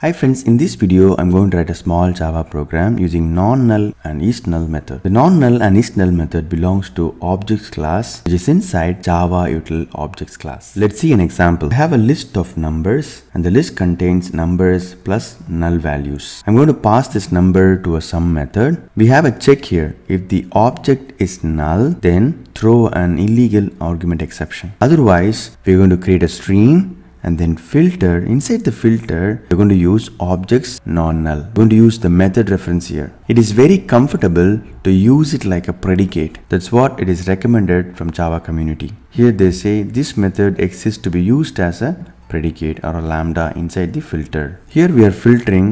Hi friends, in this video I'm going to write a small Java program using non-null and is-null method. The non-null and is-null method belongs to objects class which is inside Java util objects class. Let's see an example. I have a list of numbers and the list contains numbers plus null values. I'm going to pass this number to a sum method. We have a check here. If the object is null then throw an illegal argument exception. Otherwise we're going to create a stream and then filter inside the filter you're going to use objects non null we're going to use the method reference here it is very comfortable to use it like a predicate that's what it is recommended from java community here they say this method exists to be used as a predicate or a lambda inside the filter here we are filtering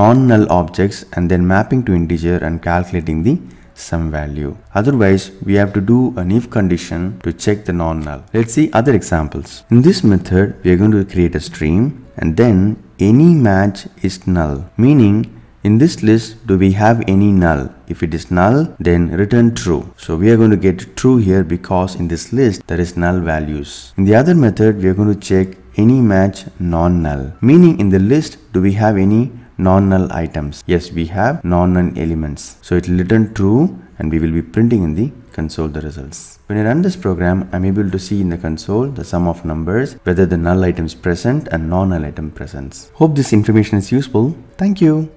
non null objects and then mapping to integer and calculating the some value. Otherwise, we have to do an if condition to check the non-null. Let's see other examples. In this method, we are going to create a stream and then any match is null, meaning in this list, do we have any null? If it is null, then return true. So we are going to get true here because in this list, there is null values. In the other method, we are going to check any match non-null. Meaning in the list, do we have any non-null items. Yes, we have non-null elements. So it will return true and we will be printing in the console the results. When I run this program, I'm able to see in the console the sum of numbers, whether the null items present and non-null item presence. Hope this information is useful. Thank you.